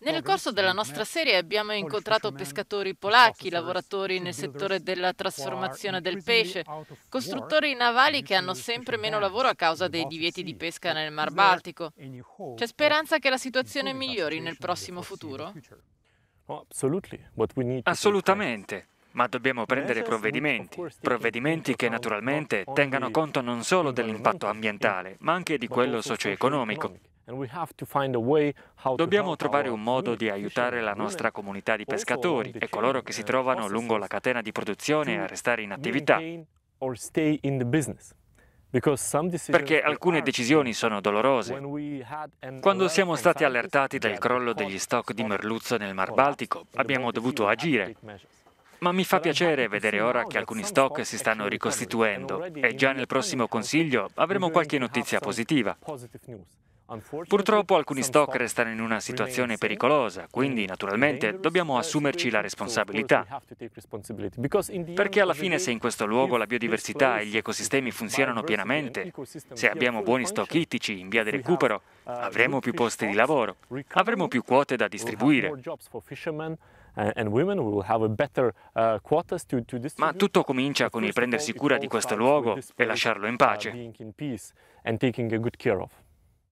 Nel corso della nostra eh, serie abbiamo incontrato pescatori polacchi, lavoratori nel settore della trasformazione del pesce, costruttori navali che hanno sempre meno lavoro a causa dei divieti di pesca nel Mar Baltico. C'è speranza che la situazione migliori nel prossimo futuro? Oh, Assolutamente ma dobbiamo prendere provvedimenti, provvedimenti che naturalmente tengano conto non solo dell'impatto ambientale, ma anche di quello socio-economico. Dobbiamo trovare un modo di aiutare la nostra comunità di pescatori e coloro che si trovano lungo la catena di produzione a restare in attività. Perché alcune decisioni sono dolorose. Quando siamo stati allertati del crollo degli stock di merluzzo nel Mar Baltico, abbiamo dovuto agire. Ma mi fa piacere vedere ora che alcuni stock si stanno ricostituendo e già nel prossimo Consiglio avremo qualche notizia positiva. Purtroppo alcuni stock restano in una situazione pericolosa, quindi naturalmente dobbiamo assumerci la responsabilità. Perché alla fine se in questo luogo la biodiversità e gli ecosistemi funzionano pienamente, se abbiamo buoni stock ittici in via di recupero, avremo più posti di lavoro, avremo più quote da distribuire. Uh, Ma tutto comincia con il prendersi cura di questo luogo e lasciarlo in pace. Uh,